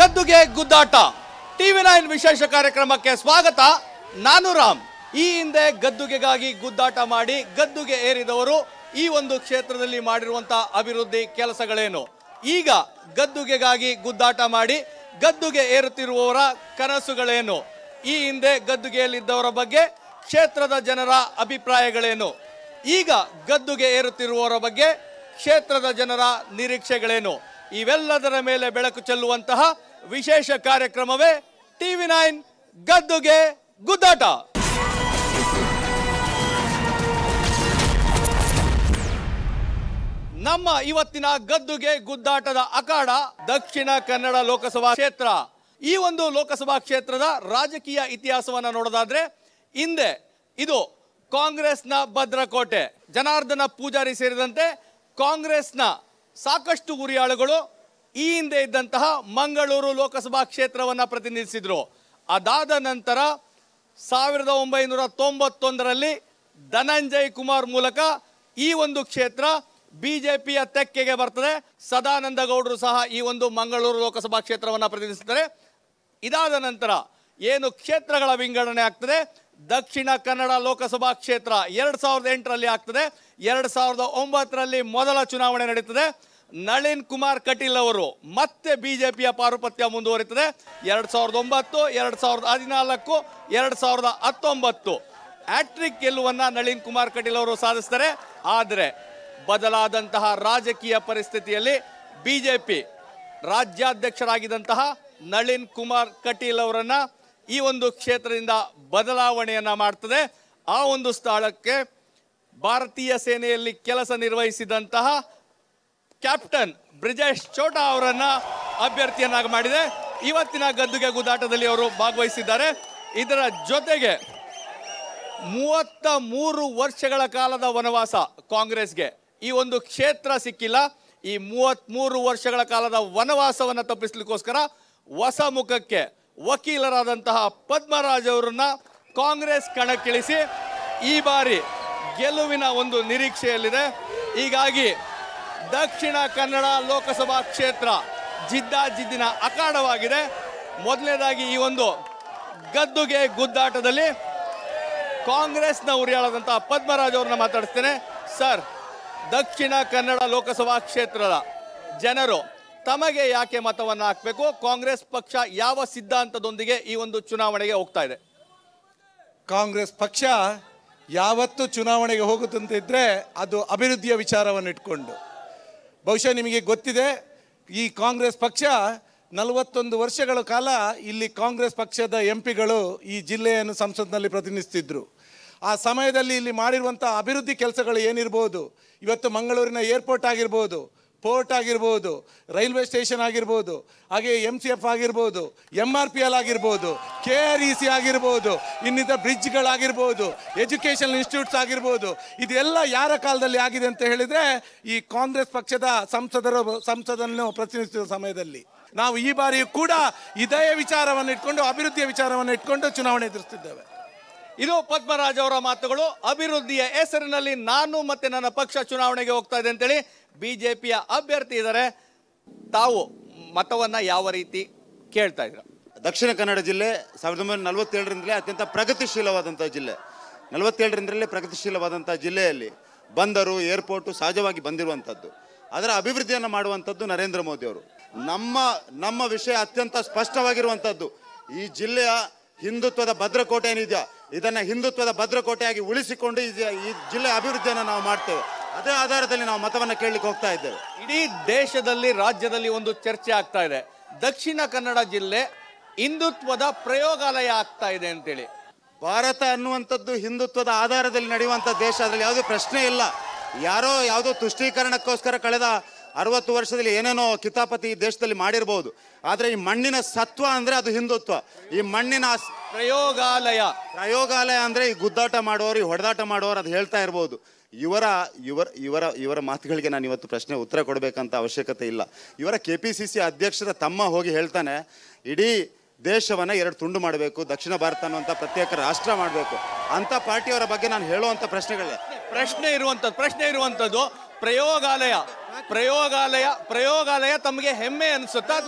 ಗದ್ದುಗೆ ಗುದ್ದಾಟ TV nine ವಿಶೇಷ ಕಾರ್ಯಕ್ರಮಕ್ಕೆ ಸ್ವಾಗತ ನಾನು ರಾಮ್ ಈ ಹಿಂದೆ ಗದ್ದುಗೆಗಾಗಿ ಗುದ್ದಾಟ ಮಾಡಿ ಗದ್ದುಗೆ ಏರಿದವರು ಈ ಒಂದು ಕ್ಷೇತ್ರದಲ್ಲಿ ಮಾಡಿರುವಂತಹ ಅಭಿವೃದ್ಧಿ ಕೆಲಸಗಳೇನು ಈಗ ಗದ್ದುಗೆಗಾಗಿ ಗುದ್ದಾಟ ಮಾಡಿ ಗದ್ದುಗೆ ಏರುತ್ತಿರುವವರ ಕನಸುಗಳೇನು ಈ ಹಿಂದೆ ಗದ್ದುಗೆಯಲ್ಲಿದ್ದವರ ಬಗ್ಗೆ ಕ್ಷೇತ್ರದ ಜನರ ಅಭಿಪ್ರಾಯಗಳೇನು ಈಗ ಗದ್ದುಗೆ ಏರುತ್ತಿರುವವರ ಬಗ್ಗೆ ಕ್ಷೇತ್ರದ ಜನರ ನಿರೀಕ್ಷೆಗಳೇನು ಇವೆಲ್ಲದರ ಮೇಲೆ ಬೆಳಕು ಚೆಲ್ಲುವಂತಹ ವಿಶೇಷ ಕಾರ್ಯಕ್ರಮವೇ ಟಿವಿ ನೈನ್ ಗದ್ದುಗೆ ಗುದ್ದಾಟ ನಮ್ಮ ಇವತ್ತಿನ ಗದ್ದುಗೆ ಗುದ್ದಾಟದ ಅಖಾಡ ದಕ್ಷಿಣ ಕನ್ನಡ ಲೋಕಸಭಾ ಕ್ಷೇತ್ರ ಈ ಒಂದು ಲೋಕಸಭಾ ಕ್ಷೇತ್ರದ ರಾಜಕೀಯ ಇತಿಹಾಸವನ್ನ ನೋಡೋದಾದ್ರೆ ಹಿಂದೆ ಇದು ಕಾಂಗ್ರೆಸ್ನ ಭದ್ರಕೋಟೆ ಜನಾರ್ದನ ಪೂಜಾರಿ ಸೇರಿದಂತೆ ಕಾಂಗ್ರೆಸ್ನ ಸಾಕಷ್ಟು ಉರಿಯಾಳುಗಳು ಈ ಹಿಂದೆ ಇದ್ದಂತಹ ಮಂಗಳೂರು ಲೋಕಸಭಾ ಕ್ಷೇತ್ರವನ್ನು ಪ್ರತಿನಿಧಿಸಿದರು ಅದಾದ ನಂತರ ಸಾವಿರದ ಒಂಬೈನೂರ ತೊಂಬತ್ತೊಂದರಲ್ಲಿ ಧನಂಜಯ್ ಕುಮಾರ್ ಮೂಲಕ ಈ ಒಂದು ಕ್ಷೇತ್ರ ಬಿ ಜೆ ಪಿಯ ತೆಕ್ಕೆಗೆ ಬರ್ತದೆ ಸದಾನಂದ ಗೌಡರು ಸಹ ಈ ಒಂದು ಮಂಗಳೂರು ಲೋಕಸಭಾ ಕ್ಷೇತ್ರವನ್ನು ಪ್ರತಿನಿಧಿಸ್ತಾರೆ ಇದಾದ ನಂತರ ಏನು ಕ್ಷೇತ್ರಗಳ ವಿಂಗಡಣೆ ಆಗ್ತದೆ ದಕ್ಷಿಣ ಕನ್ನಡ ಲೋಕಸಭಾ ಕ್ಷೇತ್ರ ಎರಡು ಸಾವಿರದ ಎಂಟರಲ್ಲಿ ಆಗ್ತದೆ ಎರಡು ಸಾವಿರದ ಒಂಬತ್ತರಲ್ಲಿ ಮೊದಲ ಚುನಾವಣೆ ನಡೀತದೆ ನಳಿನ್ ಕುಮಾರ್ ಕಟೀಲ್ ಅವರು ಮತ್ತೆ ಬಿಜೆಪಿಯ ಪಾರುಪತ್ಯ ಮುಂದುವರಿತದೆ ಎರಡು ಸಾವಿರದ ಒಂಬತ್ತು ಎರಡು ಸಾವಿರದ ಹದಿನಾಲ್ಕು ಎರಡು ಸಾವಿರದ ಹತ್ತೊಂಬತ್ತು ಆಟ್ರಿಕ್ ಗೆಲ್ಲುವನ್ನ ನಳಿನ್ ಕುಮಾರ್ ಕಟೀಲ್ ಅವರು ಸಾಧಿಸ್ತಾರೆ ಆದರೆ ಬದಲಾದಂತಹ ರಾಜಕೀಯ ಪರಿಸ್ಥಿತಿಯಲ್ಲಿ ಬಿಜೆಪಿ ರಾಜ್ಯಾಧ್ಯಕ್ಷರಾಗಿದ್ದಂತಹ ನಳಿನ್ ಕುಮಾರ್ ಕಟೀಲ್ ಅವರನ್ನ ಈ ಒಂದು ಕ್ಷೇತ್ರದಿಂದ ಬದಲಾವಣೆಯನ್ನ ಮಾಡ್ತದೆ ಆ ಒಂದು ಸ್ಥಳಕ್ಕೆ ಭಾರತೀಯ ಸೇನೆಯಲ್ಲಿ ಕೆಲಸ ನಿರ್ವಹಿಸಿದಂತಹ ಕ್ಯಾಪ್ಟನ್ ಬ್ರಿಜೇಶ್ ಚೋಟಾ ಅವರನ್ನ ಅಭ್ಯರ್ಥಿಯನ್ನಾಗಿ ಮಾಡಿದೆ ಇವತ್ತಿನ ಗದ್ದುಗೆ ಗುದಾಟದಲ್ಲಿ ಅವರು ಭಾಗವಹಿಸಿದ್ದಾರೆ ಇದರ ಜೊತೆಗೆ ಮೂವತ್ತ ಮೂರು ವರ್ಷಗಳ ಕಾಲದ ವನವಾಸ ಕಾಂಗ್ರೆಸ್ಗೆ ಈ ಒಂದು ಕ್ಷೇತ್ರ ಸಿಕ್ಕಿಲ್ಲ ಈ ಮೂವತ್ತ್ಮೂರು ವರ್ಷಗಳ ಕಾಲದ ವನವಾಸವನ್ನು ತಪ್ಪಿಸ್ಲಿಕ್ಕೋಸ್ಕರ ಹೊಸ ಮುಖಕ್ಕೆ ವಕೀಲರಾದಂತಹ ಪದ್ಮರಾಜ್ ಅವರನ್ನ ಕಾಂಗ್ರೆಸ್ ಕಣಕ್ಕಿಳಿಸಿ ಈ ಬಾರಿ ಗೆಲುವಿನ ಒಂದು ನಿರೀಕ್ಷೆಯಲ್ಲಿದೆ ಹೀಗಾಗಿ ದಕ್ಷಿಣ ಕನ್ನಡ ಲೋಕಸಭಾ ಕ್ಷೇತ್ರ ಜಿದ್ದಾಜಿದ್ದಿನ ಅಖಾಡವಾಗಿದೆ ಮೊದಲನೇದಾಗಿ ಈ ಒಂದು ಗದ್ದುಗೆ ಗುದ್ದಾಟದಲ್ಲಿ ಕಾಂಗ್ರೆಸ್ನ ಉರಿಯಾಳದಂಥ ಪದ್ಮರಾಜ್ ಅವ್ರನ್ನ ಮಾತಾಡಿಸ್ತೇನೆ ಸರ್ ದಕ್ಷಿಣ ಕನ್ನಡ ಲೋಕಸಭಾ ಕ್ಷೇತ್ರದ ಜನರು ತಮಗೆ ಯಾಕೆ ಮತವನ್ನು ಹಾಕಬೇಕು ಕಾಂಗ್ರೆಸ್ ಪಕ್ಷ ಯಾವ ಸಿದ್ಧಾಂತದೊಂದಿಗೆ ಈ ಒಂದು ಚುನಾವಣೆಗೆ ಹೋಗ್ತಾ ಇದೆ ಕಾಂಗ್ರೆಸ್ ಪಕ್ಷ ಯಾವತ್ತು ಚುನಾವಣೆಗೆ ಹೋಗುತ್ತಂತಿದ್ರೆ ಅದು ಅಭಿವೃದ್ಧಿಯ ವಿಚಾರವನ್ನು ಇಟ್ಕೊಂಡು ಬಹುಶಃ ನಿಮಗೆ ಗೊತ್ತಿದೆ ಈ ಕಾಂಗ್ರೆಸ್ ಪಕ್ಷ ನಲವತ್ತೊಂದು ವರ್ಷಗಳ ಕಾಲ ಇಲ್ಲಿ ಕಾಂಗ್ರೆಸ್ ಪಕ್ಷದ ಎಂ ಪಿಗಳು ಈ ಜಿಲ್ಲೆಯನ್ನು ಸಂಸತ್ನಲ್ಲಿ ಪ್ರತಿನಿಧಿಸ್ತಿದ್ರು ಆ ಸಮಯದಲ್ಲಿ ಇಲ್ಲಿ ಮಾಡಿರುವಂಥ ಅಭಿವೃದ್ಧಿ ಕೆಲಸಗಳು ಏನಿರ್ಬೋದು ಇವತ್ತು ಮಂಗಳೂರಿನ ಏರ್ಪೋರ್ಟ್ ಆಗಿರ್ಬೋದು ಪೋರ್ಟ್ ಆಗಿರ್ಬೋದು ರೈಲ್ವೆ ಸ್ಟೇಷನ್ ಆಗಿರ್ಬೋದು ಹಾಗೆ ಎಮ್ ಸಿ ಎಫ್ ಆಗಿರ್ಬೋದು ಎಮ್ ಆರ್ ಪಿ ಎಲ್ ಆಗಿರ್ಬೋದು ಕೆ ಆರ್ ಇ ಸಿ ಆಗಿರ್ಬೋದು ಇನ್ನಿತರ ಬ್ರಿಡ್ಜ್ಗಳಾಗಿರ್ಬೋದು ಎಜುಕೇಷನ್ ಇನ್ಸ್ಟಿಟ್ಯೂಟ್ಸ್ ಆಗಿರ್ಬೋದು ಇದೆಲ್ಲ ಯಾರ ಕಾಲದಲ್ಲಿ ಆಗಿದೆ ಅಂತ ಹೇಳಿದರೆ ಈ ಕಾಂಗ್ರೆಸ್ ಪಕ್ಷದ ಸಂಸದರು ಸಂಸದನ್ನು ಪ್ರತಿನಿಧಿಸಿದ ಸಮಯದಲ್ಲಿ ನಾವು ಈ ಬಾರಿಯೂ ಕೂಡ ಇದೇ ವಿಚಾರವನ್ನು ಇಟ್ಕೊಂಡು ಅಭಿವೃದ್ಧಿಯ ವಿಚಾರವನ್ನು ಇಟ್ಕೊಂಡು ಚುನಾವಣೆ ಎದುರಿಸ್ತಿದ್ದೇವೆ ಇದು ಪದ್ಮರಾಜ್ ಅವರ ಮಾತುಗಳು ಅಭಿವೃದ್ಧಿಯ ಹೆಸರಿನಲ್ಲಿ ನಾನು ಮತ್ತೆ ನನ್ನ ಪಕ್ಷ ಚುನಾವಣೆಗೆ ಹೋಗ್ತಾ ಇದೆ ಅಂತೇಳಿ ಬಿಜೆಪಿಯ ಅಭ್ಯರ್ಥಿ ಇದ್ದಾರೆ ತಾವು ಮತವನ್ನ ಯಾವ ರೀತಿ ಕೇಳ್ತಾ ಇದ್ರು ದಕ್ಷಿಣ ಕನ್ನಡ ಜಿಲ್ಲೆ ಸಾವಿರದ ಒಂಬೈನೂರ ನಲವತ್ತೇಳರಿಂದಲೇ ಅತ್ಯಂತ ಪ್ರಗತಿಶೀಲವಾದಂಥ ಜಿಲ್ಲೆ ನಲವತ್ತೇಳರಿಂದಲೇ ಪ್ರಗತಿಶೀಲವಾದಂಥ ಜಿಲ್ಲೆಯಲ್ಲಿ ಬಂದರು ಏರ್ಪೋರ್ಟು ಸಹಜವಾಗಿ ಬಂದಿರುವಂಥದ್ದು ಅದರ ಅಭಿವೃದ್ಧಿಯನ್ನು ಮಾಡುವಂಥದ್ದು ನರೇಂದ್ರ ಮೋದಿಯವರು ನಮ್ಮ ನಮ್ಮ ವಿಷಯ ಅತ್ಯಂತ ಸ್ಪಷ್ಟವಾಗಿರುವಂಥದ್ದು ಈ ಜಿಲ್ಲೆಯ ಹಿಂದುತ್ವದ ಭದ್ರಕೋಟೆ ಏನಿದೆಯಾ ಇದನ್ನು ಹಿಂದುತ್ವದ ಭದ್ರಕೋಟೆಯಾಗಿ ಉಳಿಸಿಕೊಂಡು ಈ ಜಿಲ್ಲೆ ಅಭಿವೃದ್ಧಿಯನ್ನು ನಾವು ಮಾಡ್ತೇವೆ ಅದೇ ಆಧಾರದಲ್ಲಿ ನಾವು ಮತವನ್ನು ಕೇಳಲಿಕ್ಕೆ ಹೋಗ್ತಾ ಇದ್ದೇವೆ ಇಡೀ ದೇಶದಲ್ಲಿ ರಾಜ್ಯದಲ್ಲಿ ಒಂದು ಚರ್ಚೆ ಆಗ್ತಾ ಇದೆ ದಕ್ಷಿಣ ಕನ್ನಡ ಜಿಲ್ಲೆ ಹಿಂದುತ್ವದ ಪ್ರಯೋಗಾಲಯ ಆಗ್ತಾ ಇದೆ ಅಂತೇಳಿ ಭಾರತ ಅನ್ನುವಂಥದ್ದು ಹಿಂದುತ್ವದ ಆಧಾರದಲ್ಲಿ ನಡೆಯುವಂಥ ದೇಶ ಅದರಲ್ಲಿ ಯಾವುದೇ ಪ್ರಶ್ನೆ ಇಲ್ಲ ಯಾರೋ ಯಾವುದೋ ತುಷ್ಟೀಕರಣಕ್ಕೋಸ್ಕರ ಕಳೆದ ಅರವತ್ತು ವರ್ಷದಲ್ಲಿ ಏನೇನೋ ಕಿತಾಪತಿ ಈ ದೇಶದಲ್ಲಿ ಮಾಡಿರ್ಬೋದು ಆದರೆ ಈ ಮಣ್ಣಿನ ಸತ್ವ ಅಂದರೆ ಅದು ಹಿಂದುತ್ವ ಈ ಮಣ್ಣಿನ ಪ್ರಯೋಗಾಲಯ ಪ್ರಯೋಗಾಲಯ ಅಂದರೆ ಈ ಗುದ್ದಾಟ ಮಾಡೋರು ಈ ಹೊಡೆದಾಟ ಮಾಡೋರು ಅದು ಹೇಳ್ತಾ ಇರ್ಬೋದು ಇವರ ಇವರ ಇವರ ಇವರ ಮಾತುಗಳಿಗೆ ನಾನು ಇವತ್ತು ಪ್ರಶ್ನೆ ಉತ್ತರ ಕೊಡಬೇಕಂತ ಅವಶ್ಯಕತೆ ಇಲ್ಲ ಇವರ ಕೆ ಪಿ ಸಿ ಸಿ ಅಧ್ಯಕ್ಷರ ತಮ್ಮ ಹೋಗಿ ಹೇಳ್ತಾನೆ ಇಡೀ ದೇಶವನ್ನು ಎರಡು ತುಂಡು ಮಾಡಬೇಕು ದಕ್ಷಿಣ ಭಾರತ ಅನ್ನುವಂಥ ಪ್ರತ್ಯೇಕ ರಾಷ್ಟ್ರ ಮಾಡಬೇಕು ಅಂಥ ಪಾರ್ಟಿಯವರ ಬಗ್ಗೆ ನಾನು ಹೇಳುವಂಥ ಪ್ರಶ್ನೆಗಳೇ ಪ್ರಶ್ನೆ ಇರುವಂಥದ್ದು ಪ್ರಶ್ನೆ ಇರುವಂಥದ್ದು ಪ್ರಯೋಗಾಲಯ ಪ್ರಯೋಗಾಲಯ ಪ್ರಯೋಗಾಲಯ ತಮಗೆ ಹೆಮ್ಮೆ ಅನಿಸುತ್ತಾ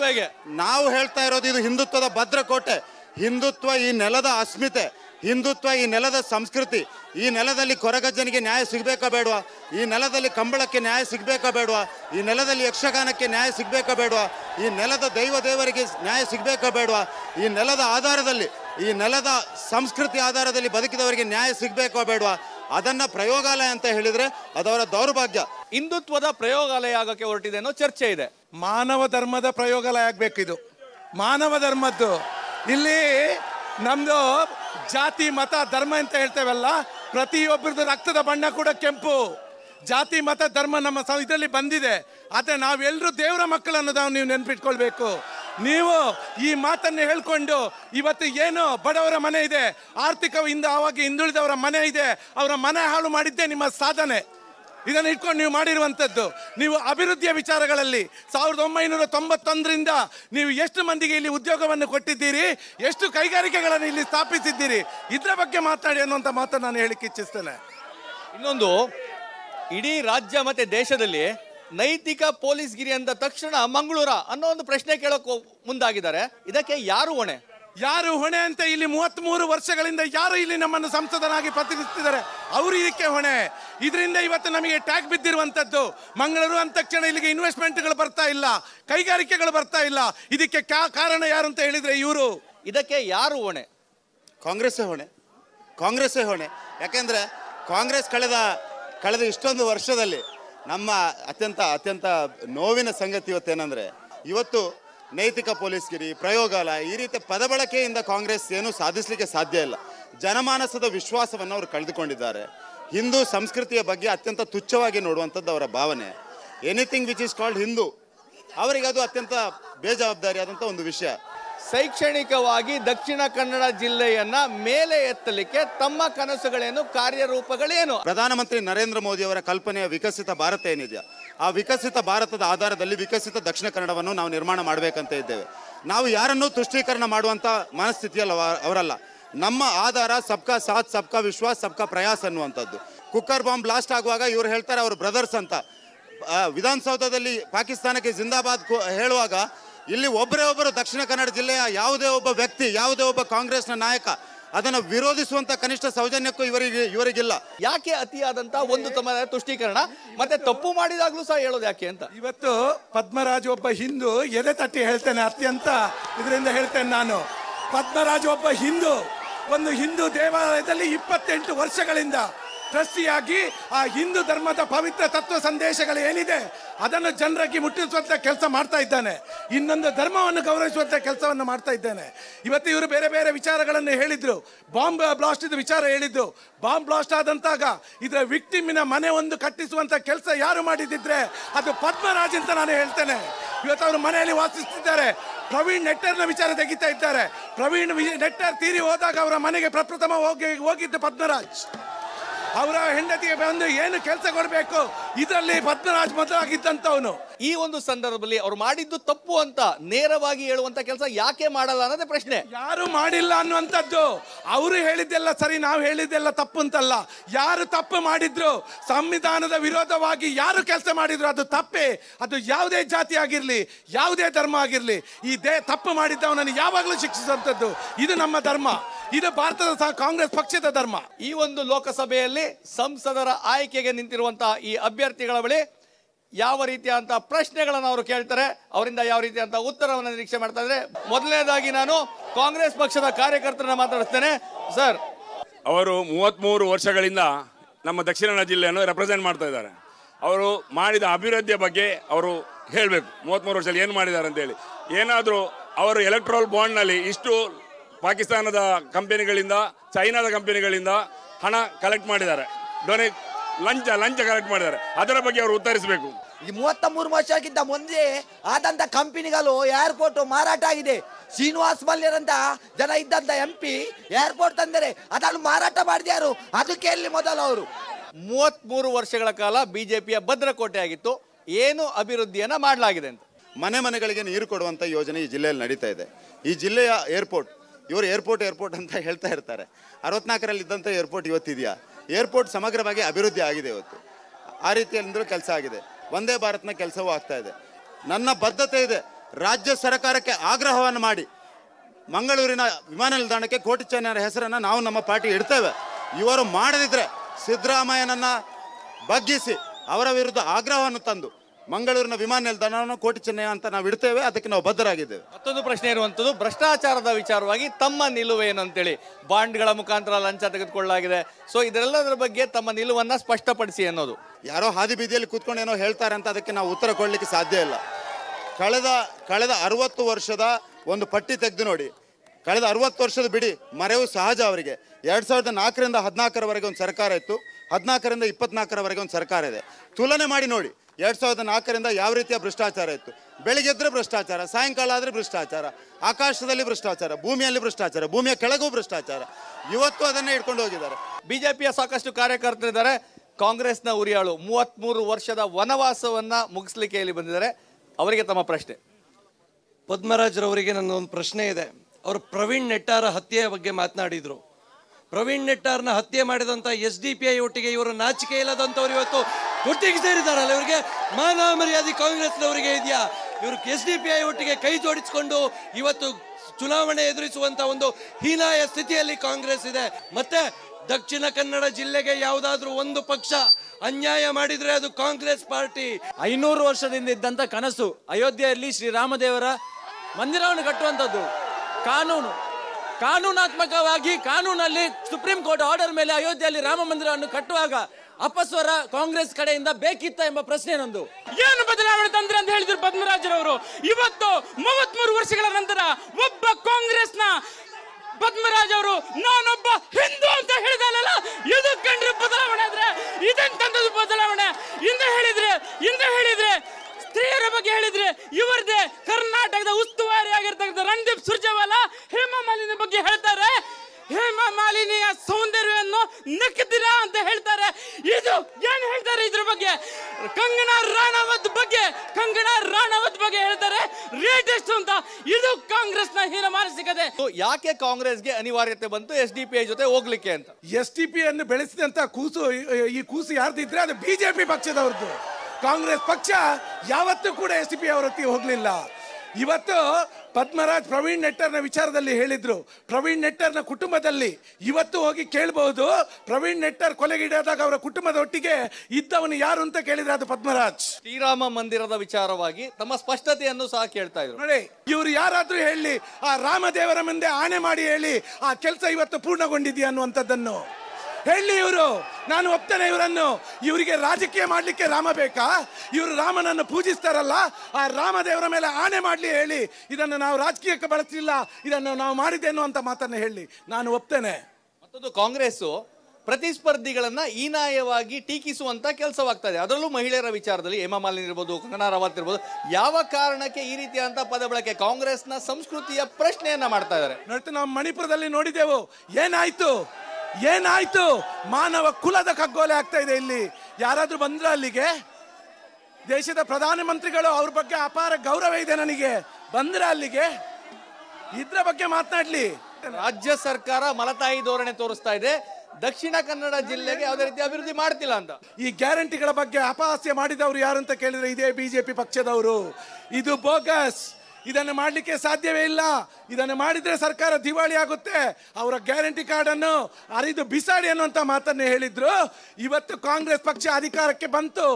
ನಾವು ಹೇಳ್ತಾ ಇರೋದು ಇದು ಹಿಂದುತ್ವದ ಭದ್ರಕೋಟೆ ಹಿಂದುತ್ವ ಈ ನೆಲದ ಅಸ್ಮಿತೆ ಹಿಂದುತ್ವ ಈ ನೆಲದ ಸಂಸ್ಕೃತಿ ಈ ನೆಲದಲ್ಲಿ ಕೊರಗಜ್ಜನಿಗೆ ನ್ಯಾಯ ಸಿಗಬೇಕಾ ಬೇಡವಾ ಈ ನೆಲದಲ್ಲಿ ಕಂಬಳಕ್ಕೆ ನ್ಯಾಯ ಸಿಗಬೇಕಾ ಬೇಡವಾ ಈ ನೆಲದಲ್ಲಿ ಯಕ್ಷಗಾನಕ್ಕೆ ನ್ಯಾಯ ಸಿಗಬೇಕಾ ಬೇಡವಾ ಈ ನೆಲದ ದೈವ ದೇವರಿಗೆ ನ್ಯಾಯ ಸಿಗಬೇಕಾ ಬೇಡವಾ ಈ ನೆಲದ ಆಧಾರದಲ್ಲಿ ಈ ನೆಲದ ಸಂಸ್ಕೃತಿ ಆಧಾರದಲ್ಲಿ ಬದುಕಿದವರಿಗೆ ನ್ಯಾಯ ಸಿಗಬೇಕೋ ಬೇಡವಾ ಅದನ್ನ ಪ್ರಯೋಗಾಲಯ ಅಂತ ಹೇಳಿದ್ರೆ ಅದವರ ದೌರ್ಭಾಗ್ಯ ಹಿಂದುತ್ವದ ಪ್ರಯೋಗಾಲಯ ಆಗಕ್ಕೆ ಹೊರಟಿದೆ ಅನ್ನೋ ಚರ್ಚೆ ಇದೆ ಮಾನವ ಧರ್ಮದ ಪ್ರಯೋಗಾಲಯ ಆಗ್ಬೇಕಿದು ಮಾನವ ಧರ್ಮದ್ದು ಇಲ್ಲಿ ನಮ್ದು ಜಾತಿ ಮತ ಧರ್ಮ ಅಂತ ಹೇಳ್ತೇವಲ್ಲ ಪ್ರತಿಯೊಬ್ಬರದ್ದು ರಕ್ತದ ಬಣ್ಣ ಕೂಡ ಕೆಂಪು ಜಾತಿ ಮತ ಧರ್ಮ ನಮ್ಮ ಇದರಲ್ಲಿ ಬಂದಿದೆ ಆದರೆ ನಾವೆಲ್ಲರೂ ದೇವರ ಮಕ್ಕಳನ್ನು ನಾವು ನೀವು ನೆನಪಿಟ್ಕೊಳ್ಬೇಕು ನೀವು ಈ ಮಾತನ್ನು ಹೇಳ್ಕೊಂಡು ಇವತ್ತು ಏನು ಬಡವರ ಮನೆ ಇದೆ ಆವಾಗ ಹಿಂದುಳಿದವರ ಮನೆ ಇದೆ ಅವರ ಮನೆ ಹಾಳು ಮಾಡಿದ್ದೇ ನಿಮ್ಮ ಸಾಧನೆ ಇದನ್ನು ಇಟ್ಕೊಂಡು ನೀವು ಮಾಡಿರುವಂಥದ್ದು ನೀವು ಅಭಿವೃದ್ಧಿಯ ವಿಚಾರಗಳಲ್ಲಿ ಸಾವಿರದ ಒಂಬೈನೂರ ತೊಂಬತ್ತೊಂದರಿಂದ ನೀವು ಎಷ್ಟು ಮಂದಿಗೆ ಇಲ್ಲಿ ಉದ್ಯೋಗವನ್ನು ಕೊಟ್ಟಿದ್ದೀರಿ ಎಷ್ಟು ಕೈಗಾರಿಕೆಗಳನ್ನು ಇಲ್ಲಿ ಸ್ಥಾಪಿಸಿದ್ದೀರಿ ಇದರ ಬಗ್ಗೆ ಮಾತನಾಡಿ ಅನ್ನುವಂಥ ಮಾತನ್ನು ನಾನು ಹೇಳಿಕ್ಕೆ ಇಚ್ಛಿಸ್ತೇನೆ ಇನ್ನೊಂದು ಇಡೀ ರಾಜ್ಯ ಮತ್ತು ದೇಶದಲ್ಲಿ ನೈತಿಕ ಪೊಲೀಸ್ ಗಿರಿ ಅಂದ ತಕ್ಷಣ ಮಂಗಳೂರ ಅನ್ನೋ ಒಂದು ಪ್ರಶ್ನೆ ಕೇಳೋಕ್ ಮುಂದಾಗಿದ್ದಾರೆ ಇದಕ್ಕೆ ಯಾರು ಹೊಣೆ ಯಾರು ಹೊಣೆ ಅಂತ ಇಲ್ಲಿ ಮೂವತ್ತ್ ಮೂರು ವರ್ಷಗಳಿಂದ ಯಾರು ಇಲ್ಲಿ ನಮ್ಮನ್ನು ಸಂಸದನಾಗಿ ಪ್ರತಿನಿಧಿಸ್ತಿದ್ದಾರೆ ಅವರು ಇದಕ್ಕೆ ಹೊಣೆ ಇದರಿಂದ ಇವತ್ತು ನಮಗೆ ಟ್ಯಾಕ್ ಬಿದ್ದಿರುವಂಥದ್ದು ಮಂಗಳೂರು ಅಂದ ತಕ್ಷಣ ಇಲ್ಲಿಗೆ ಇನ್ವೆಸ್ಟ್ಮೆಂಟ್ಗಳು ಬರ್ತಾ ಇಲ್ಲ ಕೈಗಾರಿಕೆಗಳು ಬರ್ತಾ ಇಲ್ಲ ಇದಕ್ಕೆ ಕಾರಣ ಯಾರು ಅಂತ ಹೇಳಿದರೆ ಇವರು ಇದಕ್ಕೆ ಯಾರು ಹೊಣೆ ಕಾಂಗ್ರೆಸ್ಸೇ ಹೊಣೆ ಕಾಂಗ್ರೆಸ್ಸೇ ಹೊಣೆ ಯಾಕೆಂದರೆ ಕಾಂಗ್ರೆಸ್ ಕಳೆದ ಕಳೆದ ಇಷ್ಟೊಂದು ವರ್ಷದಲ್ಲಿ ನಮ್ಮ ಅತ್ಯಂತ ಅತ್ಯಂತ ನೋವಿನ ಸಂಗತಿ ಇವತ್ತೇನೆಂದರೆ ಇವತ್ತು ನೈತಿಕ ಪೊಲೀಸ್ಗಿರಿ ಪ್ರಯೋಗಾಲಯ ಈ ರೀತಿಯ ಬಳಕೆಯಿಂದ ಕಾಂಗ್ರೆಸ್ ಏನು ಸಾಧಿಸಲಿಕ್ಕೆ ಸಾಧ್ಯ ಇಲ್ಲ ಜನಮಾನಸದ ವಿಶ್ವಾಸವನ್ನು ಅವರು ಕಳೆದುಕೊಂಡಿದ್ದಾರೆ ಹಿಂದೂ ಸಂಸ್ಕೃತಿಯ ಬಗ್ಗೆ ಅತ್ಯಂತ ತುಚ್ಛವಾಗಿ ನೋಡುವಂಥದ್ದು ಅವರ ಭಾವನೆ anything which is called Hindu ಅವರಿಗೆ ಅದು ಅತ್ಯಂತ ಬೇಜವಾಬ್ದಾರಿಯಾದಂಥ ಒಂದು ವಿಷಯ ಶೈಕ್ಷಣಿಕವಾಗಿ ದಕ್ಷಿಣ ಕನ್ನಡ ಜಿಲ್ಲೆಯನ್ನ ಮೇಲೆ ಎತ್ತಲಿಕ್ಕೆ ತಮ್ಮ ಕನಸುಗಳೇನು ಕಾರ್ಯರೂಪಗಳೇನು ಪ್ರಧಾನಮಂತ್ರಿ ನರೇಂದ್ರ ಮೋದಿ ಅವರ ಕಲ್ಪನೆಯ ವಿಕಸಿತ ಭಾರತ ಏನಿದೆಯಾ ಆ ವಿಕಸಿತ ಭಾರತದ ಆಧಾರದಲ್ಲಿ ವಿಕಸಿತ ದಕ್ಷಿಣ ಕನ್ನಡವನ್ನು ನಾವು ನಿರ್ಮಾಣ ಮಾಡಬೇಕಂತ ಇದ್ದೇವೆ ನಾವು ಯಾರನ್ನು ತುಷ್ಟೀಕರಣ ಮಾಡುವಂತ ಮನಸ್ಥಿತಿಯಲ್ಲ ಅವರಲ್ಲ ನಮ್ಮ ಆಧಾರ ಸಬ್ಕಾ ಸಾಥ್ ಸಬ್ಕಾ ವಿಶ್ವಾಸ್ ಸಬ್ಕಾ ಪ್ರಯಾಸ ಅನ್ನುವಂಥದ್ದು ಕುಕ್ಕರ್ ಬಾಂಬ್ ಬ್ಲಾಸ್ಟ್ ಆಗುವಾಗ ಇವರು ಹೇಳ್ತಾರೆ ಅವರು ಬ್ರದರ್ಸ್ ಅಂತ ವಿಧಾನಸೌಧದಲ್ಲಿ ಪಾಕಿಸ್ತಾನಕ್ಕೆ ಜಿಂದಾಬಾದ್ ಹೇಳುವಾಗ ಇಲ್ಲಿ ಒಬ್ಬರೇ ಒಬ್ಬರು ದಕ್ಷಿಣ ಕನ್ನಡ ಜಿಲ್ಲೆಯ ಯಾವುದೇ ಒಬ್ಬ ವ್ಯಕ್ತಿ ಯಾವುದೇ ಒಬ್ಬ ಕಾಂಗ್ರೆಸ್ನ ನಾಯಕ ಅದನ್ನು ವಿರೋಧಿಸುವಂತ ಕನಿಷ್ಠ ಸೌಜನ್ಯಕ್ಕೂ ಇವರಿಗೆ ಇವರಿಗಿಲ್ಲ ಯಾಕೆ ಅತಿಯಾದಂತ ಒಂದು ತಮ್ಮ ತುಷ್ಟೀಕರಣ ಮತ್ತೆ ತಪ್ಪು ಮಾಡಿದಾಗಲೂ ಸಹ ಹೇಳೋದು ಯಾಕೆ ಅಂತ ಇವತ್ತು ಪದ್ಮರಾಜ್ ಒಬ್ಬ ಹಿಂದೂ ಎದೆ ತಟ್ಟಿ ಹೇಳ್ತೇನೆ ಅತ್ಯಂತ ಇದರಿಂದ ಹೇಳ್ತೇನೆ ನಾನು ಪದ್ಮರಾಜ್ ಒಬ್ಬ ಹಿಂದೂ ಒಂದು ಹಿಂದೂ ದೇವಾಲಯದಲ್ಲಿ ಇಪ್ಪತ್ತೆಂಟು ವರ್ಷಗಳಿಂದ ಟ್ರಸ್ಟಿಯಾಗಿ ಆ ಹಿಂದೂ ಧರ್ಮದ ಪವಿತ್ರ ತತ್ವ ಸಂದೇಶಗಳು ಏನಿದೆ ಅದನ್ನು ಜನರಿಗೆ ಮುಟ್ಟಿಸುವಂಥ ಕೆಲಸ ಮಾಡ್ತಾ ಇದ್ದಾನೆ ಇನ್ನೊಂದು ಧರ್ಮವನ್ನು ಗೌರವಿಸುವಂಥ ಕೆಲಸವನ್ನು ಮಾಡ್ತಾ ಇದ್ದಾನೆ ಇವತ್ತು ಇವರು ಬೇರೆ ಬೇರೆ ವಿಚಾರಗಳನ್ನು ಹೇಳಿದರು ಬಾಂಬ್ ಬ್ಲಾಸ್ಟಿದ ವಿಚಾರ ಹೇಳಿದ್ರು ಬಾಂಬ್ ಬ್ಲಾಸ್ಟ್ ಆದಂತಾಗ ಇದರ ವಿಕ್ಟಿಮಿನ ಮನೆ ಒಂದು ಕಟ್ಟಿಸುವಂಥ ಕೆಲಸ ಯಾರು ಮಾಡಿದ್ದಿದ್ರೆ ಅದು ಪದ್ಮರಾಜ್ ಅಂತ ನಾನು ಹೇಳ್ತೇನೆ ಇವತ್ತು ಅವರು ಮನೆಯಲ್ಲಿ ವಾಸಿಸ್ತಿದ್ದಾರೆ ಪ್ರವೀಣ್ ನೆಟ್ಟರ್ನ ವಿಚಾರ ತೆಗಿತಾ ಇದ್ದಾರೆ ಪ್ರವೀಣ್ ನೆಟ್ಟರ್ ತೀರಿ ಹೋದಾಗ ಅವರ ಮನೆಗೆ ಪ್ರಪ್ರಥಮ ಹೋಗಿ ಹೋಗಿದ್ದು ಪದ್ಮರಾಜ್ ಅವರ ಹೆಂಡತಿಗೆ ಬಂದು ಏನು ಕೆಲಸ ಕೊಡಬೇಕು ಇದರಲ್ಲಿ ಪದ್ಮರಾಜ್ ಆಗಿದ್ದಂಥವನು ಈ ಒಂದು ಸಂದರ್ಭದಲ್ಲಿ ಅವ್ರು ಮಾಡಿದ್ದು ತಪ್ಪು ಅಂತ ನೇರವಾಗಿ ಹೇಳುವಂತ ಕೆಲಸ ಯಾಕೆ ಮಾಡಲ್ಲ ಅನ್ನೋದೇ ಪ್ರಶ್ನೆ ಯಾರು ಮಾಡಿಲ್ಲ ಅನ್ನುವಂಥದ್ದು ಅವರು ಹೇಳಿದ್ದೆಲ್ಲ ಸರಿ ನಾವು ಹೇಳಿದ್ದೆಲ್ಲ ತಪ್ಪು ಅಂತಲ್ಲ ಯಾರು ತಪ್ಪು ಮಾಡಿದ್ರು ಸಂವಿಧಾನದ ವಿರೋಧವಾಗಿ ಯಾರು ಕೆಲಸ ಮಾಡಿದ್ರು ಅದು ತಪ್ಪೇ ಅದು ಯಾವುದೇ ಜಾತಿ ಆಗಿರಲಿ ಯಾವುದೇ ಧರ್ಮ ಆಗಿರಲಿ ಈ ದೇ ತಪ್ಪು ಮಾಡಿದ್ದವನನ್ನು ಯಾವಾಗಲೂ ಶಿಕ್ಷಿಸುವಂಥದ್ದು ಇದು ನಮ್ಮ ಧರ್ಮ ಇದು ಭಾರತದ ಕಾಂಗ್ರೆಸ್ ಪಕ್ಷದ ಧರ್ಮ ಈ ಒಂದು ಲೋಕಸಭೆಯಲ್ಲಿ ಬಳಿ ಸಂಸದರ ಆಯ್ಕೆಗೆ ನಿಂತಿರುವಂತಹ ಈ ಅಭ್ಯರ್ಥಿಗಳ ಬಳಿ ಯಾವ ರೀತಿಯಾದಂಥ ಪ್ರಶ್ನೆಗಳನ್ನು ಅವರು ಕೇಳ್ತಾರೆ ಅವರಿಂದ ಯಾವ ರೀತಿಯಾದ ಉತ್ತರವನ್ನು ನಿರೀಕ್ಷೆ ಮಾಡ್ತಾ ಇದ್ರೆ ಮೊದಲನೇದಾಗಿ ನಾನು ಕಾಂಗ್ರೆಸ್ ಪಕ್ಷದ ಕಾರ್ಯಕರ್ತರನ್ನ ಮಾತಾಡಿಸ್ತೇನೆ ಸರ್ ಅವರು ಮೂವತ್ತ್ಮೂರು ವರ್ಷಗಳಿಂದ ನಮ್ಮ ದಕ್ಷಿಣ ಕನ್ನಡ ಜಿಲ್ಲೆಯನ್ನು ರೆಪ್ರೆಸೆಂಟ್ ಮಾಡ್ತಾ ಇದ್ದಾರೆ ಅವರು ಮಾಡಿದ ಅಭಿವೃದ್ಧಿಯ ಬಗ್ಗೆ ಅವರು ಹೇಳಬೇಕು ಮೂರು ವರ್ಷದಲ್ಲಿ ಏನು ಮಾಡಿದ್ದಾರೆ ಅಂತೇಳಿ ಏನಾದರೂ ಅವರು ಎಲೆಕ್ಟ್ರೋಲ್ ಬಾಂಡ್ನಲ್ಲಿ ಇಷ್ಟು ಪಾಕಿಸ್ತಾನದ ಕಂಪೆನಿಗಳಿಂದ ಚೈನಾದ ಕಂಪೆನಿಗಳಿಂದ ಹಣ ಕಲೆಕ್ಟ್ ಮಾಡಿದ್ದಾರೆ ಡೊನೇಟ್ ಲಂಚ ಲಂಚ ಕಲೆಕ್ಟ್ ಮಾಡಿದ್ದಾರೆ ಅದರ ಬಗ್ಗೆ ಅವರು ಉತ್ತರಿಸಬೇಕು ಈ ಮೂವತ್ತ ಮೂರು ವರ್ಷಕ್ಕಿಂತ ಮುಂದೆ ಆದಂತ ಕಂಪನಿಗಳು ಏರ್ಪೋರ್ಟ್ ಮಾರಾಟ ಆಗಿದೆ ಶ್ರೀನಿವಾಸ್ ಮಲ್ಯರಂತ ಜನ ಇದ್ದಂತ ಎಂ ಪಿ ಏರ್ಪೋರ್ಟ್ ತಂದರೆ ಅದನ್ನು ಮಾರಾಟ ಮಾಡಿದ್ಯಾರು ಅದಕ್ಕೆ ಎಲ್ಲಿ ಮೊದಲು ಅವರು ಮೂರು ವರ್ಷಗಳ ಕಾಲ ಬಿಜೆಪಿಯ ಭದ್ರಕೋಟೆ ಆಗಿತ್ತು ಏನು ಅಭಿವೃದ್ಧಿಯನ್ನ ಮಾಡಲಾಗಿದೆ ಅಂತ ಮನೆ ಮನೆಗಳಿಗೆ ನೀರು ಕೊಡುವಂತ ಯೋಜನೆ ಈ ಜಿಲ್ಲೆಯಲ್ಲಿ ನಡೀತಾ ಇದೆ ಈ ಜಿಲ್ಲೆಯ ಏರ್ಪೋರ್ಟ್ ಇವರು ಏರ್ಪೋರ್ಟ್ ಏರ್ಪೋರ್ಟ್ ಅಂತ ಹೇಳ್ತಾ ಇರ್ತಾರೆ ಅರವತ್ನಾಲ್ಕರಲ್ಲಿ ಇದ್ದಂಥ ಏರ್ಪೋರ್ಟ್ ಇವತ್ತಿದೆಯಾ ಏರ್ಪೋರ್ಟ್ ಸಮಗ್ರವಾಗಿ ಅಭಿವೃದ್ಧಿ ಆಗಿದೆ ಇವತ್ತು ಆ ರೀತಿಯಲ್ಲಿಂದಲೂ ಕೆಲಸ ಆಗಿದೆ ಒಂದೇ ಭಾರತ್ನ ಕೆಲಸವೂ ಆಗ್ತಾ ಇದೆ ನನ್ನ ಬದ್ಧತೆ ಇದೆ ರಾಜ್ಯ ಸರ್ಕಾರಕ್ಕೆ ಆಗ್ರಹವನ್ನು ಮಾಡಿ ಮಂಗಳೂರಿನ ವಿಮಾನ ನಿಲ್ದಾಣಕ್ಕೆ ಕೋಟಿ ಚೆನ್ನರ ಹೆಸರನ್ನು ನಾವು ನಮ್ಮ ಪಾರ್ಟಿ ಇಡ್ತೇವೆ ಇವರು ಮಾಡದಿದ್ದರೆ ಸಿದ್ದರಾಮಯ್ಯನನ್ನು ಬಗ್ಗಿಸಿ ಅವರ ವಿರುದ್ಧ ಆಗ್ರಹವನ್ನು ತಂದು ಮಂಗಳೂರಿನ ವಿಮಾನ ನಿಲ್ದಾಣವನ್ನು ಕೋಟಿ ಚಿನ್ನ ಅಂತ ನಾವು ಇಡ್ತೇವೆ ಅದಕ್ಕೆ ನಾವು ಬದ್ಧರಾಗಿದ್ದೇವೆ ಮತ್ತೊಂದು ಪ್ರಶ್ನೆ ಇರುವಂಥದ್ದು ಭ್ರಷ್ಟಾಚಾರದ ವಿಚಾರವಾಗಿ ತಮ್ಮ ನಿಲುವೇನು ಅಂತೇಳಿ ಬಾಂಡ್ಗಳ ಮುಖಾಂತರ ಲಂಚ ತೆಗೆದುಕೊಳ್ಳಲಾಗಿದೆ ಸೊ ಇದೆಲ್ಲದರ ಬಗ್ಗೆ ತಮ್ಮ ನಿಲುವನ್ನು ಸ್ಪಷ್ಟಪಡಿಸಿ ಅನ್ನೋದು ಯಾರೋ ಹಾದಿ ಬೀದಿಯಲ್ಲಿ ಕೂತ್ಕೊಂಡು ಏನೋ ಹೇಳ್ತಾರೆ ಅಂತ ಅದಕ್ಕೆ ನಾವು ಉತ್ತರ ಕೊಡಲಿಕ್ಕೆ ಸಾಧ್ಯ ಇಲ್ಲ ಕಳೆದ ಕಳೆದ ಅರವತ್ತು ವರ್ಷದ ಒಂದು ಪಟ್ಟಿ ತೆಗೆದು ನೋಡಿ ಕಳೆದ ಅರವತ್ತು ವರ್ಷದ ಬಿಡಿ ಮರೆವು ಸಹಜ ಅವರಿಗೆ ಎರಡು ಸಾವಿರದ ನಾಲ್ಕರಿಂದ ಹದಿನಾಲ್ಕರವರೆಗೆ ಒಂದು ಸರ್ಕಾರ ಇತ್ತು ಹದಿನಾಲ್ಕರಿಂದ ಇಪ್ಪತ್ನಾಲ್ಕರವರೆಗೆ ಒಂದು ಸರ್ಕಾರ ಇದೆ ತುಲನೆ ಮಾಡಿ ನೋಡಿ ಎರಡು ಸಾವಿರದ ನಾಲ್ಕರಿಂದ ಯಾವ ರೀತಿಯ ಭ್ರಷ್ಟಾಚಾರ ಇತ್ತು ಬೆಳಿಗ್ಗೆದ್ರೆ ಭ್ರಷ್ಟಾಚಾರ ಸಾಯಂಕಾಲ ಆದರೆ ಭ್ರಷ್ಟಾಚಾರ ಆಕಾಶದಲ್ಲಿ ಭ್ರಷ್ಟಾಚಾರ ಭೂಮಿಯಲ್ಲಿ ಭ್ರಷ್ಟಾಚಾರ ಭೂಮಿಯ ಕೆಳಗೂ ಭ್ರಷ್ಟಾಚಾರ ಇವತ್ತು ಅದನ್ನೇ ಇಟ್ಕೊಂಡು ಹೋಗಿದ್ದಾರೆ ಬಿಜೆಪಿಯ ಸಾಕಷ್ಟು ಕಾರ್ಯಕರ್ತರಿದ್ದಾರೆ ಕಾಂಗ್ರೆಸ್ನ ಉರಿಯಾಳು ಮೂವತ್ತ್ಮೂರು ವರ್ಷದ ವನವಾಸವನ್ನು ಮುಗಿಸ್ಲಿಕ್ಕೆ ಇಲ್ಲಿ ಬಂದಿದ್ದಾರೆ ಅವರಿಗೆ ತಮ್ಮ ಪ್ರಶ್ನೆ ನನ್ನ ಒಂದು ಪ್ರಶ್ನೆ ಇದೆ ಅವರು ಪ್ರವೀಣ್ ನೆಟ್ಟಾರ ಹತ್ಯೆಯ ಬಗ್ಗೆ ಮಾತನಾಡಿದರು ಪ್ರವೀಣ್ ನೆಟ್ಟಾರ್ನ ಹತ್ಯೆ ಮಾಡಿದಂಥ ಎಸ್ ಡಿ ಪಿ ಐ ಒಟ್ಟಿಗೆ ಇವರು ನಾಚಿಕೆ ಇಲ್ಲದಂಥವ್ರು ಇವತ್ತು ಒಟ್ಟಿಗೆ ಸೇರಿದಾರಲ್ಲ ಇವರಿಗೆ ಮಾನ ಮರ್ಯಾದೆ ಕಾಂಗ್ರೆಸ್ನವರಿಗೆ ಇದೆಯಾ ಇವರು ಎಸ್ ಡಿ ಪಿ ಐ ಒಟ್ಟಿಗೆ ಕೈ ಜೋಡಿಸಿಕೊಂಡು ಇವತ್ತು ಚುನಾವಣೆ ಎದುರಿಸುವಂತ ಒಂದು ಹೀನಾಯ ಸ್ಥಿತಿಯಲ್ಲಿ ಕಾಂಗ್ರೆಸ್ ಇದೆ ಮತ್ತೆ ದಕ್ಷಿಣ ಕನ್ನಡ ಜಿಲ್ಲೆಗೆ ಯಾವುದಾದ್ರೂ ಒಂದು ಪಕ್ಷ ಅನ್ಯಾಯ ಮಾಡಿದ್ರೆ ಅದು ಕಾಂಗ್ರೆಸ್ ಪಾರ್ಟಿ ಐನೂರು ವರ್ಷದಿಂದ ಇದ್ದಂತ ಕನಸು ಅಯೋಧ್ಯೆಯಲ್ಲಿ ಶ್ರೀರಾಮದೇವರ ಮಂದಿರವನ್ನು ಕಟ್ಟುವಂಥದ್ದು ಕಾನೂನು ಕಾನೂನಾತ್ಮಕವಾಗಿ ಕಾನೂನಲ್ಲಿ ಸುಪ್ರೀಂ ಕೋರ್ಟ್ ಆರ್ಡರ್ ಮೇಲೆ ಅಯೋಧ್ಯೆಯಲ್ಲಿ ರಾಮ ಮಂದಿರವನ್ನು ಕಟ್ಟುವಾಗ ಅಪಸ್ವರ ಕಾಂಗ್ರೆಸ್ ಕಡೆಯಿಂದ ಬೇಕಿತ್ತ ಎಂಬ ಪ್ರಶ್ನೆ ನಂದು ಏನು ಬದಲಾವಣೆ ತಂದ್ರೆ ಅಂತ ಹೇಳಿದ್ರು ಪದ್ಮರಾಜರವರು ಇವತ್ತು ಮೂವತ್ಮೂರು ವರ್ಷಗಳ ನಂತರ ಒಬ್ಬ ಕಾಂಗ್ರೆಸ್ನ ಪದ್ಮರಾಜ್ ಅವರು ನಾನೊಬ್ಬ ಕಾಂಗ್ರೆಸ್ಗೆ ಅನಿವಾರ್ಯತೆ ಬಂತು ಎಸ್ ಡಿ ಪಿ ಐ ಜೊತೆ ಹೋಗ್ಲಿಕ್ಕೆ ಅಂತ ಎಸ್ ಡಿ ಪಿ ಅನ್ನು ಬೆಳೆಸಿದಂತ ಕೂಸು ಈ ಕೂಸು ಯಾರ್ದಿದ್ರೆ ಅದು ಬಿಜೆಪಿ ಪಕ್ಷದವ್ರದ್ದು ಕಾಂಗ್ರೆಸ್ ಪಕ್ಷ ಯಾವತ್ತೂ ಕೂಡ ಎಸ್ ಡಿ ಪಿ ಅವರೊತ್ತಿಗೆ ಹೋಗ್ಲಿಲ್ಲ ಇವತ್ತು ಪದ್ಮರಾಜ್ ಪ್ರವೀಣ್ ನೆಟ್ಟರ್ನ ವಿಚಾರದಲ್ಲಿ ಹೇಳಿದ್ರು ಪ್ರವೀಣ್ ನೆಟ್ಟರ್ನ ಕುಟುಂಬದಲ್ಲಿ ಇವತ್ತು ಹೋಗಿ ಕೇಳಬಹುದು ಪ್ರವೀಣ್ ನೆಟ್ಟರ್ ಕೊಲೆಗೀಡಾದಾಗ ಅವರ ಕುಟುಂಬದ ಒಟ್ಟಿಗೆ ಇದ್ದವನು ಯಾರು ಅಂತ ಕೇಳಿದ್ರೆ ಅದು ಪದ್ಮರಾಜ್ ಶ್ರೀರಾಮ ಮಂದಿರದ ವಿಚಾರವಾಗಿ ತಮ್ಮ ಸ್ಪಷ್ಟತೆಯನ್ನು ಸಹ ಕೇಳ್ತಾ ಇದ್ರು ನೋಡಿ ಇವರು ಯಾರಾದ್ರೂ ಹೇಳಿ ಆ ರಾಮದೇವರ ಮುಂದೆ ಆಣೆ ಮಾಡಿ ಹೇಳಿ ಆ ಕೆಲಸ ಇವತ್ತು ಪೂರ್ಣಗೊಂಡಿದೆಯಾ ಅನ್ನುವಂಥದ್ದನ್ನು ಹೇಳಿ ಇವರು ನಾನು ಒಪ್ತೇನೆ ಇವರನ್ನು ಇವರಿಗೆ ರಾಜಕೀಯ ಮಾಡಲಿಕ್ಕೆ ರಾಮ ಬೇಕಾ ಇವರು ರಾಮನನ್ನು ಪೂಜಿಸ್ತಾರಲ್ಲ ಆ ರಾಮದೇವರ ಮೇಲೆ ಆಣೆ ಮಾಡಲಿ ಹೇಳಿ ಇದನ್ನು ನಾವು ರಾಜಕೀಯಕ್ಕೆ ಬಳಸಲಿಲ್ಲ ಇದನ್ನು ನಾವು ಮಾಡಿದ್ದೇನು ಅಂತ ಮಾತನ್ನು ಹೇಳಿ ನಾನು ಒಪ್ತೇನೆ ಮತ್ತೊಂದು ಕಾಂಗ್ರೆಸ್ಸು ಪ್ರತಿಸ್ಪರ್ಧಿಗಳನ್ನ ಹೀನಾಯವಾಗಿ ಟೀಕಿಸುವಂತ ಕೆಲಸವಾಗ್ತದೆ ಅದರಲ್ಲೂ ಮಹಿಳೆಯರ ವಿಚಾರದಲ್ಲಿ ಹೇಮಾ ಮಾಲಿನಿ ಇರ್ಬೋದು ಕಂಗನಾ ರಾವತ್ ಇರ್ಬೋದು ಯಾವ ಕಾರಣಕ್ಕೆ ಈ ರೀತಿಯಾದಂಥ ಪದ ಬಳಕೆ ಕಾಂಗ್ರೆಸ್ನ ಸಂಸ್ಕೃತಿಯ ಪ್ರಶ್ನೆಯನ್ನ ಮಾಡ್ತಾ ಇದ್ದಾರೆ ನಾವು ಮಣಿಪುರದಲ್ಲಿ ನೋಡಿದೆವು ಏನಾಯ್ತು ಏನಾಯ್ತು ಮಾನವ ಕುಲದ ಕಗ್ಗೋಲೆ ಆಗ್ತಾ ಇದೆ ಇಲ್ಲಿ ಯಾರಾದ್ರೂ ಬಂದ್ರ ಅಲ್ಲಿಗೆ ದೇಶದ ಪ್ರಧಾನಮಂತ್ರಿಗಳು ಅವ್ರ ಬಗ್ಗೆ ಅಪಾರ ಗೌರವ ಇದೆ ನನಗೆ ಬಂದ್ರ ಅಲ್ಲಿಗೆ ಇದ್ರ ಬಗ್ಗೆ ಮಾತನಾಡ್ಲಿ ರಾಜ್ಯ ಸರ್ಕಾರ ಮಲತಾಯಿ ಧೋರಣೆ ತೋರಿಸ್ತಾ ಇದೆ ದಕ್ಷಿಣ ಕನ್ನಡ ಜಿಲ್ಲೆಗೆ ಯಾವುದೇ ರೀತಿ ಅಭಿವೃದ್ಧಿ ಮಾಡ್ತಿಲ್ಲ ಅಂತ ಈ ಗ್ಯಾರಂಟಿಗಳ ಬಗ್ಗೆ ಅಪಹಾಸ್ಯ ಮಾಡಿದವರು ಯಾರು ಅಂತ ಕೇಳಿದ್ರೆ ಇದೇ ಬಿಜೆಪಿ ಪಕ್ಷದವರು ಇದು ಬೋಗಸ್ ಇದನ್ನು ಮಾಡಲಿಕ್ಕೆ ಸಾಧ್ಯವೇ ಇಲ್ಲ ಇದನ್ನು ಮಾಡಿದರೆ ಸರ್ಕಾರ ದಿವಾಳಿ ಆಗುತ್ತೆ ಅವರ ಗ್ಯಾರಂಟಿ ಕಾರ್ಡನ್ನು ಅರಿದು ಬಿಸಾಡಿ ಅನ್ನುವಂಥ ಮಾತನ್ನೇ ಹೇಳಿದರು ಇವತ್ತು ಕಾಂಗ್ರೆಸ್ ಪಕ್ಷ ಅಧಿಕಾರಕ್ಕೆ ಬಂತು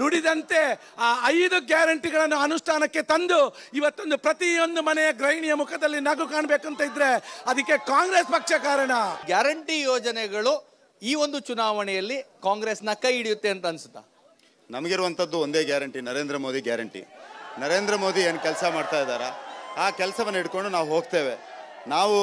ನುಡಿದಂತೆ ಆ ಐದು ಗ್ಯಾರಂಟಿಗಳನ್ನು ಅನುಷ್ಠಾನಕ್ಕೆ ತಂದು ಇವತ್ತೊಂದು ಪ್ರತಿಯೊಂದು ಮನೆಯ ಗೃಹಿಣಿಯ ಮುಖದಲ್ಲಿ ನಗು ಕಾಣಬೇಕಂತ ಇದ್ರೆ ಅದಕ್ಕೆ ಕಾಂಗ್ರೆಸ್ ಪಕ್ಷ ಕಾರಣ ಗ್ಯಾರಂಟಿ ಯೋಜನೆಗಳು ಈ ಒಂದು ಚುನಾವಣೆಯಲ್ಲಿ ಕಾಂಗ್ರೆಸ್ನ ಕೈ ಹಿಡಿಯುತ್ತೆ ಅಂತ ಅನ್ಸುತ್ತಾ ನಮಗಿರುವಂಥದ್ದು ಒಂದೇ ಗ್ಯಾರಂಟಿ ನರೇಂದ್ರ ಮೋದಿ ಗ್ಯಾರಂಟಿ ನರೇಂದ್ರ ಮೋದಿ ಏನು ಕೆಲಸ ಮಾಡ್ತಾ ಇದ್ದಾರಾ ಆ ಕೆಲಸವನ್ನು ಹಿಡ್ಕೊಂಡು ನಾವು ಹೋಗ್ತೇವೆ ನಾವು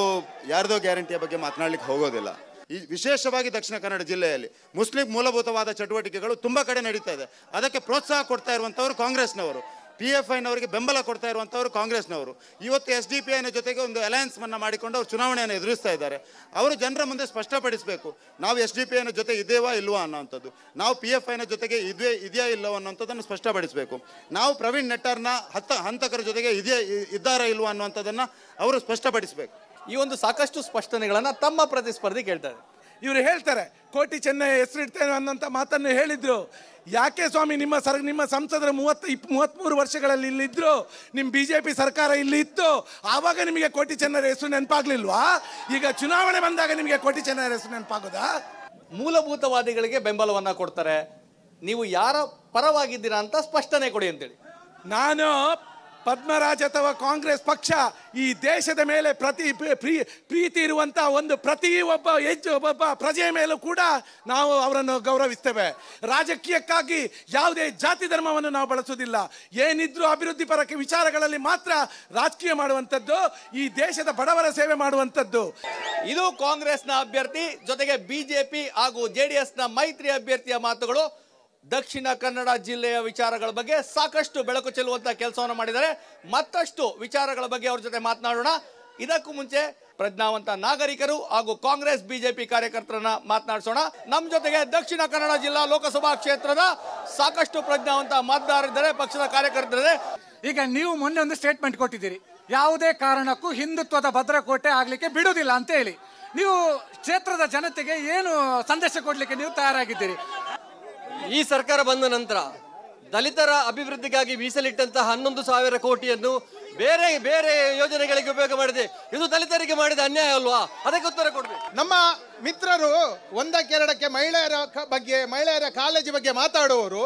ಯಾರದೋ ಗ್ಯಾರಂಟಿಯ ಬಗ್ಗೆ ಮಾತನಾಡಲಿಕ್ಕೆ ಹೋಗೋದಿಲ್ಲ ಈ ವಿಶೇಷವಾಗಿ ದಕ್ಷಿಣ ಕನ್ನಡ ಜಿಲ್ಲೆಯಲ್ಲಿ ಮುಸ್ಲಿಂ ಮೂಲಭೂತವಾದ ಚಟುವಟಿಕೆಗಳು ತುಂಬ ಕಡೆ ನಡೀತಾ ಇದೆ ಅದಕ್ಕೆ ಪ್ರೋತ್ಸಾಹ ಕೊಡ್ತಾ ಇರುವಂಥವ್ರು ಕಾಂಗ್ರೆಸ್ನವರು ಪಿ ಎಫ್ ಐನವರಿಗೆ ಬೆಂಬಲ ಕೊಡ್ತಾ ಇರುವಂಥವ್ರು ಕಾಂಗ್ರೆಸ್ನವರು ಇವತ್ತು ಎಸ್ ಡಿ ಪಿ ಐನ ಜೊತೆಗೆ ಒಂದು ಅನ್ನ ಮಾಡಿಕೊಂಡು ಅವರು ಚುನಾವಣೆಯನ್ನು ಎದುರಿಸ್ತಾ ಇದ್ದಾರೆ ಅವರು ಜನರ ಮುಂದೆ ಸ್ಪಷ್ಟಪಡಿಸಬೇಕು ನಾವು ಎಸ್ ಡಿ ಪಿ ಐನ ಜೊತೆ ಇದೇವಾ ಇಲ್ವಾ ಅನ್ನೋಂಥದ್ದು ನಾವು ಪಿ ಎಫ್ ಐನ ಜೊತೆಗೆ ಇದೇ ಇದೆಯಾ ಇಲ್ಲವೋ ಅನ್ನೋಂಥದ್ದನ್ನು ಸ್ಪಷ್ಟಪಡಿಸಬೇಕು ನಾವು ಪ್ರವೀಣ್ ನೆಟ್ಟರ್ನ ಹತ್ತ ಹಂತಕರ ಜೊತೆಗೆ ಇದೆಯಾ ಇದ್ದಾರಾ ಇಲ್ವಾ ಅನ್ನುವಂಥದ್ದನ್ನು ಅವರು ಸ್ಪಷ್ಟಪಡಿಸಬೇಕು ಈ ಒಂದು ಸಾಕಷ್ಟು ಸ್ಪಷ್ಟನೆಗಳನ್ನು ತಮ್ಮ ಪ್ರತಿಸ್ಪರ್ಧಿ ಕೇಳ್ತಾರೆ ಇವರು ಹೇಳ್ತಾರೆ ಕೋಟಿ ಚೆನ್ನೈ ಇಡ್ತೇನೆ ಅನ್ನೋಂಥ ಮಾತನ್ನು ಹೇಳಿದರು ಯಾಕೆ ಸ್ವಾಮಿ ನಿಮ್ಮ ಸರ್ ನಿಮ್ಮ ಸಂಸದರು ಮೂವತ್ತು ಇಪ್ ಮೂವತ್ತ್ಮೂರು ವರ್ಷಗಳಲ್ಲಿ ಇಲ್ಲಿದ್ದರು ನಿಮ್ಮ ಬಿ ಜೆ ಪಿ ಸರ್ಕಾರ ಇಲ್ಲಿ ಇತ್ತು ಆವಾಗ ನಿಮಗೆ ಕೋಟಿ ಚೆನ್ನರ ಹೆಸರು ನೆನಪಾಗ್ಲಿಲ್ವಾ ಈಗ ಚುನಾವಣೆ ಬಂದಾಗ ನಿಮಗೆ ಕೋಟಿ ಚೆನ್ನರ ಹೆಸರು ನೆನಪಾಗೋದಾ ಮೂಲಭೂತವಾದಿಗಳಿಗೆ ಬೆಂಬಲವನ್ನು ಕೊಡ್ತಾರೆ ನೀವು ಯಾರ ಪರವಾಗಿದ್ದೀರಾ ಅಂತ ಸ್ಪಷ್ಟನೆ ಕೊಡಿ ಅಂತೇಳಿ ನಾನು ಪದ್ಮರಾಜ್ ಅಥವಾ ಕಾಂಗ್ರೆಸ್ ಪಕ್ಷ ಈ ದೇಶದ ಮೇಲೆ ಪ್ರತಿ ಪ್ರೀತಿ ಇರುವಂಥ ಒಂದು ಪ್ರತಿ ಒಬ್ಬ ಒಬ್ಬ ಪ್ರಜೆಯ ಮೇಲೂ ಕೂಡ ನಾವು ಅವರನ್ನು ಗೌರವಿಸ್ತೇವೆ ರಾಜಕೀಯಕ್ಕಾಗಿ ಯಾವುದೇ ಜಾತಿ ಧರ್ಮವನ್ನು ನಾವು ಬಳಸುವುದಿಲ್ಲ ಏನಿದ್ರೂ ಅಭಿವೃದ್ಧಿ ಪರ ವಿಚಾರಗಳಲ್ಲಿ ಮಾತ್ರ ರಾಜಕೀಯ ಮಾಡುವಂಥದ್ದು ಈ ದೇಶದ ಬಡವರ ಸೇವೆ ಮಾಡುವಂಥದ್ದು ಇದು ಕಾಂಗ್ರೆಸ್ನ ಅಭ್ಯರ್ಥಿ ಜೊತೆಗೆ ಬಿಜೆಪಿ ಹಾಗೂ ಜೆಡಿಎಸ್ನ ಮೈತ್ರಿ ಅಭ್ಯರ್ಥಿಯ ಮಾತುಗಳು ದಕ್ಷಿಣ ಕನ್ನಡ ಜಿಲ್ಲೆಯ ವಿಚಾರಗಳ ಬಗ್ಗೆ ಸಾಕಷ್ಟು ಬೆಳಕು ಚೆಲ್ಲುವಂತಹ ಕೆಲಸವನ್ನು ಮಾಡಿದರೆ ಮತ್ತಷ್ಟು ವಿಚಾರಗಳ ಬಗ್ಗೆ ಅವ್ರ ಜೊತೆ ಮಾತನಾಡೋಣ ಇದಕ್ಕೂ ಮುಂಚೆ ಪ್ರಜ್ಞಾವಂತ ನಾಗರಿಕರು ಹಾಗೂ ಕಾಂಗ್ರೆಸ್ ಬಿಜೆಪಿ ಕಾರ್ಯಕರ್ತರನ್ನ ಮಾತನಾಡಿಸೋಣ ನಮ್ಮ ಜೊತೆಗೆ ದಕ್ಷಿಣ ಕನ್ನಡ ಜಿಲ್ಲಾ ಲೋಕಸಭಾ ಕ್ಷೇತ್ರದ ಸಾಕಷ್ಟು ಪ್ರಜ್ಞಾವಂತ ಮತದಾರರಿದ್ದಾರೆ ಪಕ್ಷದ ಕಾರ್ಯಕರ್ತರಿದ್ದಾರೆ ಈಗ ನೀವು ಮೊನ್ನೆ ಒಂದು ಸ್ಟೇಟ್ಮೆಂಟ್ ಕೊಟ್ಟಿದ್ದೀರಿ ಯಾವುದೇ ಕಾರಣಕ್ಕೂ ಹಿಂದುತ್ವದ ಭದ್ರಕೋಟೆ ಆಗಲಿಕ್ಕೆ ಬಿಡುವುದಿಲ್ಲ ಅಂತ ಹೇಳಿ ನೀವು ಕ್ಷೇತ್ರದ ಜನತೆಗೆ ಏನು ಸಂದೇಶ ಕೊಡಲಿಕ್ಕೆ ನೀವು ತಯಾರಾಗಿದ್ದೀರಿ ಈ ಸರ್ಕಾರ ಬಂದ ನಂತರ ದಲಿತರ ಅಭಿವೃದ್ಧಿಗಾಗಿ ಮೀಸಲಿಟ್ಟಂತಹ ಹನ್ನೊಂದು ಸಾವಿರ ಕೋಟಿಯನ್ನು ಬೇರೆ ಬೇರೆ ಯೋಜನೆಗಳಿಗೆ ಉಪಯೋಗ ಮಾಡಿದೆ ಇದು ದಲಿತರಿಗೆ ಮಾಡಿದ ಅನ್ಯಾಯ ಅಲ್ವಾ ಅದಕ್ಕೆ ಉತ್ತರ ಕೊಡಬೇಕು ನಮ್ಮ ಮಿತ್ರರು ಒಂದಕ್ಕೆರಡಕ್ಕೆ ಮಹಿಳೆಯರ ಬಗ್ಗೆ ಮಹಿಳೆಯರ ಕಾಲೇಜು ಬಗ್ಗೆ ಮಾತಾಡುವವರು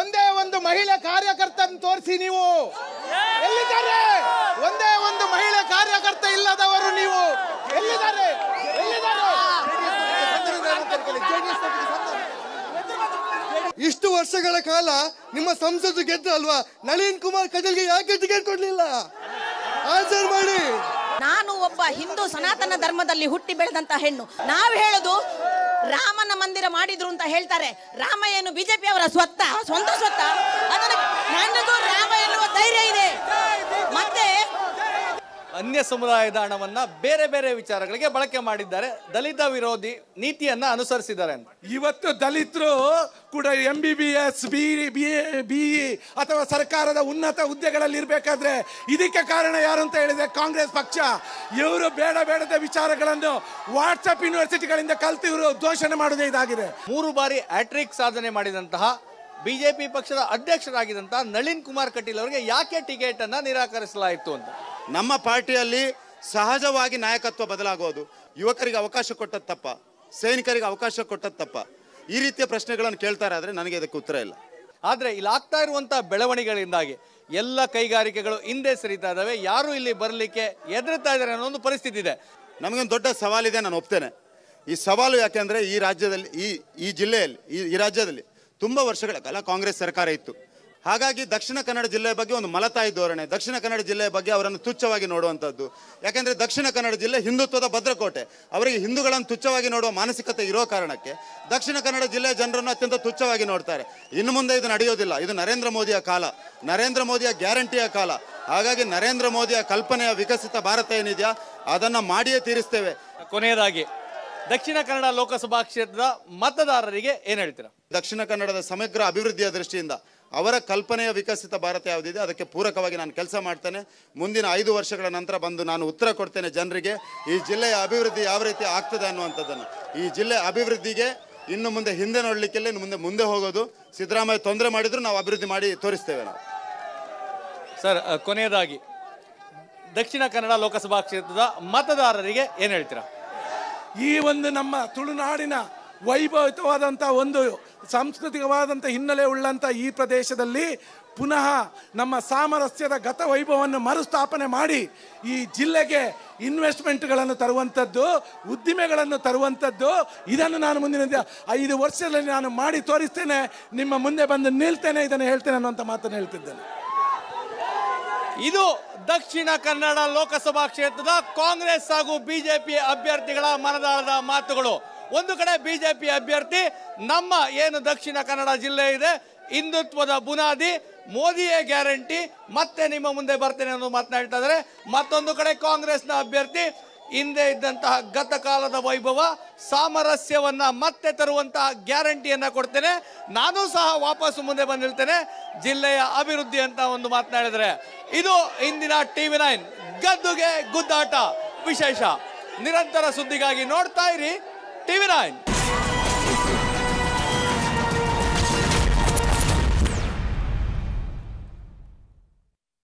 ಒಂದೇ ಒಂದು ಮಹಿಳೆ ಕಾರ್ಯಕರ್ತನ ತೋರಿಸಿ ನೀವು ಎಲ್ಲಿದ್ದಾರೆ ಒಂದೇ ಒಂದು ಮಹಿಳೆ ಕಾರ್ಯಕರ್ತ ಇಲ್ಲದವರು ನೀವು ಎಲ್ಲಿದ್ದಾರೆ ಎಲ್ಲಿದ್ದಾರೆ ಇಷ್ಟು ವರ್ಷಗಳ ಕಾಲ ನಿಮ್ಮ ಸಂಸತ್ತು ಗೆದ್ದಲ್ವಾ ನಳಿನ್ ಕುಮಾರ್ ಕಜಲ್ಗೆ ಯಾಕೆ ಟಿಕೆಟ್ ಕೊಡ್ಲಿಲ್ಲ ಆನ್ಸರ್ ಮಾಡಿ ನಾನು ಒಬ್ಬ ಹಿಂದೂ ಸನಾತನ ಧರ್ಮದಲ್ಲಿ ಹುಟ್ಟಿ ಬೆಳೆದಂತ ಹೆಣ್ಣು ನಾವು ಹೇಳೋದು ರಾಮನ ಮಂದಿರ ಮಾಡಿದ್ರು ಅಂತ ಹೇಳ್ತಾರೆ ರಾಮ ಏನು ಬಿಜೆಪಿ ಅವರ ಸ್ವತ್ತ ಸ್ವಂತ ಸ್ವತ್ತ ಅದನ್ನು ನನಗೂ ರಾಮ ಎನ್ನುವ ಧೈರ್ಯ ಇದೆ ಅನ್ಯ ಸಮುದಾಯದ ಹಣವನ್ನು ಬೇರೆ ಬೇರೆ ವಿಚಾರಗಳಿಗೆ ಬಳಕೆ ಮಾಡಿದ್ದಾರೆ ದಲಿತ ವಿರೋಧಿ ನೀತಿಯನ್ನ ಅನುಸರಿಸಿದ್ದಾರೆ ಇವತ್ತು ದಲಿತರು ಕೂಡ M B B S B B ಅಥವಾ ಸರ್ಕಾರದ ಉನ್ನತ ಹುದ್ದೆಗಳಲ್ಲಿ ಇರಬೇಕಾದ್ರೆ ಇದಕ್ಕೆ ಕಾರಣ ಯಾರು ಅಂತ ಹೇಳಿದ್ರೆ ಕಾಂಗ್ರೆಸ್ ಪಕ್ಷ ಇವರು ಬೇಡ ಬೇಡದ ವಿಚಾರಗಳನ್ನು ವಾಟ್ಸಪ್ ಯೂನಿವರ್ಸಿಟಿಗಳಿಂದ ಕಲ್ತು ಇವರು ದೋಷಣೆ ಮಾಡೋದೇ ಇದಾಗಿದೆ ಮೂರು ಬಾರಿ ಹ್ಯಾಟ್ರಿಕ್ ಸಾಧನೆ ಮಾಡಿದಂತಹ ಬಿಜೆಪಿ ಪಕ್ಷದ ಅಧ್ಯಕ್ಷರಾಗಿದ್ದಂಥ ನಳಿನ್ ಕುಮಾರ್ ಕಟೀಲ್ ಅವರಿಗೆ ಯಾಕೆ ಟಿಕೆಟ್ ಅನ್ನ ನಿರಾಕರಿಸಲಾಯಿತು ಅಂತ ನಮ್ಮ ಪಾರ್ಟಿಯಲ್ಲಿ ಸಹಜವಾಗಿ ನಾಯಕತ್ವ ಬದಲಾಗೋದು ಯುವಕರಿಗೆ ಅವಕಾಶ ಕೊಟ್ಟದ್ದು ತಪ್ಪ ಸೈನಿಕರಿಗೆ ಅವಕಾಶ ಕೊಟ್ಟದ್ದು ತಪ್ಪ ಈ ರೀತಿಯ ಪ್ರಶ್ನೆಗಳನ್ನು ಕೇಳ್ತಾರೆ ಆದರೆ ನನಗೆ ಇದಕ್ಕೆ ಉತ್ತರ ಇಲ್ಲ ಆದರೆ ಇಲ್ಲಿ ಆಗ್ತಾ ಇರುವಂಥ ಬೆಳವಣಿಗೆಗಳಿಂದಾಗಿ ಎಲ್ಲ ಕೈಗಾರಿಕೆಗಳು ಹಿಂದೆ ಸರಿತಾ ಇದ್ದಾವೆ ಯಾರು ಇಲ್ಲಿ ಬರಲಿಕ್ಕೆ ಎದುರುತ್ತಾ ಇದ್ದಾರೆ ಅನ್ನೋ ಒಂದು ಪರಿಸ್ಥಿತಿ ಇದೆ ನಮಗೊಂದು ದೊಡ್ಡ ಸವಾಲಿದೆ ನಾನು ಒಪ್ತೇನೆ ಈ ಸವಾಲು ಯಾಕೆಂದರೆ ಈ ರಾಜ್ಯದಲ್ಲಿ ಈ ಈ ಜಿಲ್ಲೆಯಲ್ಲಿ ಈ ಈ ರಾಜ್ಯದಲ್ಲಿ ತುಂಬ ವರ್ಷಗಳ ಕಾಲ ಕಾಂಗ್ರೆಸ್ ಸರ್ಕಾರ ಇತ್ತು ಹಾಗಾಗಿ ದಕ್ಷಿಣ ಕನ್ನಡ ಜಿಲ್ಲೆಯ ಬಗ್ಗೆ ಒಂದು ಮಲತಾಯಿ ಧೋರಣೆ ದಕ್ಷಿಣ ಕನ್ನಡ ಜಿಲ್ಲೆಯ ಬಗ್ಗೆ ಅವರನ್ನು ತುಚ್ಛವಾಗಿ ನೋಡುವಂಥದ್ದು ಯಾಕೆಂದರೆ ದಕ್ಷಿಣ ಕನ್ನಡ ಜಿಲ್ಲೆ ಹಿಂದುತ್ವದ ಭದ್ರಕೋಟೆ ಅವರಿಗೆ ಹಿಂದೂಗಳನ್ನು ತುಚ್ಛವಾಗಿ ನೋಡುವ ಮಾನಸಿಕತೆ ಇರೋ ಕಾರಣಕ್ಕೆ ದಕ್ಷಿಣ ಕನ್ನಡ ಜಿಲ್ಲೆಯ ಜನರನ್ನು ಅತ್ಯಂತ ತುಚ್ಛವಾಗಿ ನೋಡ್ತಾರೆ ಇನ್ನು ಮುಂದೆ ಇದು ನಡೆಯೋದಿಲ್ಲ ಇದು ನರೇಂದ್ರ ಮೋದಿಯ ಕಾಲ ನರೇಂದ್ರ ಮೋದಿಯ ಗ್ಯಾರಂಟಿಯ ಕಾಲ ಹಾಗಾಗಿ ನರೇಂದ್ರ ಮೋದಿಯ ಕಲ್ಪನೆಯ ವಿಕಸಿತ ಭಾರತ ಏನಿದೆಯಾ ಅದನ್ನು ಮಾಡಿಯೇ ತೀರಿಸ್ತೇವೆ ಕೊನೆಯದಾಗಿ ದಕ್ಷಿಣ ಕನ್ನಡ ಲೋಕಸಭಾ ಕ್ಷೇತ್ರದ ಮತದಾರರಿಗೆ ಏನು ಹೇಳ್ತೀರಾ ದಕ್ಷಿಣ ಕನ್ನಡದ ಸಮಗ್ರ ಅಭಿವೃದ್ಧಿಯ ದೃಷ್ಟಿಯಿಂದ ಅವರ ಕಲ್ಪನೆಯ ವಿಕಸಿತ ಭಾರತ ಯಾವುದಿದೆ ಅದಕ್ಕೆ ಪೂರಕವಾಗಿ ನಾನು ಕೆಲಸ ಮಾಡ್ತೇನೆ ಮುಂದಿನ ಐದು ವರ್ಷಗಳ ನಂತರ ಬಂದು ನಾನು ಉತ್ತರ ಕೊಡ್ತೇನೆ ಜನರಿಗೆ ಈ ಜಿಲ್ಲೆಯ ಅಭಿವೃದ್ಧಿ ಯಾವ ರೀತಿ ಆಗ್ತದೆ ಅನ್ನುವಂಥದ್ದನ್ನು ಈ ಜಿಲ್ಲೆ ಅಭಿವೃದ್ಧಿಗೆ ಇನ್ನು ಮುಂದೆ ಹಿಂದೆ ನೋಡಲಿಕ್ಕೆಲ್ಲ ಇನ್ನು ಮುಂದೆ ಮುಂದೆ ಹೋಗೋದು ಸಿದ್ದರಾಮಯ್ಯ ತೊಂದರೆ ಮಾಡಿದ್ರು ನಾವು ಅಭಿವೃದ್ಧಿ ಮಾಡಿ ತೋರಿಸ್ತೇವೆ ನಾವು ಸರ್ ಕೊನೆಯದಾಗಿ ದಕ್ಷಿಣ ಕನ್ನಡ ಲೋಕಸಭಾ ಕ್ಷೇತ್ರದ ಮತದಾರರಿಗೆ ಏನು ಹೇಳ್ತೀರಾ ಈ ಒಂದು ನಮ್ಮ ತುಳುನಾಡಿನ ವೈಭವಿತವಾದಂಥ ಒಂದು ಸಾಂಸ್ಕೃತಿಕವಾದಂಥ ಹಿನ್ನೆಲೆ ಉಳ್ಳಂಥ ಈ ಪ್ರದೇಶದಲ್ಲಿ ಪುನಃ ನಮ್ಮ ಸಾಮರಸ್ಯದ ಗತ ವೈಭವವನ್ನು ಮರುಸ್ಥಾಪನೆ ಮಾಡಿ ಈ ಜಿಲ್ಲೆಗೆ ಇನ್ವೆಸ್ಟ್ಮೆಂಟ್ಗಳನ್ನು ತರುವಂಥದ್ದು ಉದ್ದಿಮೆಗಳನ್ನು ತರುವಂಥದ್ದು ಇದನ್ನು ನಾನು ಮುಂದಿನ ಐದು ವರ್ಷದಲ್ಲಿ ನಾನು ಮಾಡಿ ತೋರಿಸ್ತೇನೆ ನಿಮ್ಮ ಮುಂದೆ ಬಂದು ನಿಲ್ತೇನೆ ಇದನ್ನು ಹೇಳ್ತೇನೆ ಅನ್ನುವಂಥ ಮಾತನ್ನು ಹೇಳ್ತಿದ್ದೇನೆ ಇದು ದಕ್ಷಿಣ ಕನ್ನಡ ಲೋಕಸಭಾ ಕ್ಷೇತ್ರದ ಕಾಂಗ್ರೆಸ್ ಹಾಗೂ ಬಿಜೆಪಿ ಅಭ್ಯರ್ಥಿಗಳ ಮನದಾಳದ ಮಾತುಗಳು ಒಂದು ಕಡೆ ಬಿಜೆಪಿ ಅಭ್ಯರ್ಥಿ ನಮ್ಮ ಏನು ದಕ್ಷಿಣ ಕನ್ನಡ ಜಿಲ್ಲೆ ಇದೆ ಹಿಂದುತ್ವದ ಬುನಾದಿ ಮೋದಿಯೇ ಗ್ಯಾರಂಟಿ ಮತ್ತೆ ನಿಮ್ಮ ಮುಂದೆ ಬರ್ತೇನೆ ಅನ್ನೋದು ಮಾತನಾಡ್ತಾ ಇದ್ದಾರೆ ಮತ್ತೊಂದು ಕಡೆ ಕಾಂಗ್ರೆಸ್ನ ಅಭ್ಯರ್ಥಿ ಹಿಂದೆ ಇದ್ದಂತಹ ಗತಕಾಲದ ವೈಭವ ಸಾಮರಸ್ಯವನ್ನು ಮತ್ತೆ ತರುವಂತಹ ಗ್ಯಾರಂಟಿಯನ್ನು ಕೊಡ್ತೇನೆ ನಾನು ಸಹ ವಾಪಸ್ಸು ಮುಂದೆ ಬಂದಿರ್ತೇನೆ ಜಿಲ್ಲೆಯ ಅಭಿವೃದ್ಧಿ ಅಂತ ಒಂದು ಮಾತನಾಡಿದರೆ ಇದು ಇಂದಿನ ಟಿ ವಿ ನೈನ್ ಗದ್ದುಗೆ ಗುದ್ದಾಟ ವಿಶೇಷ ನಿರಂತರ ಸುದ್ದಿಗಾಗಿ ನೋಡ್ತಾ ಇರಿ ಟಿ ವಿ ನೈನ್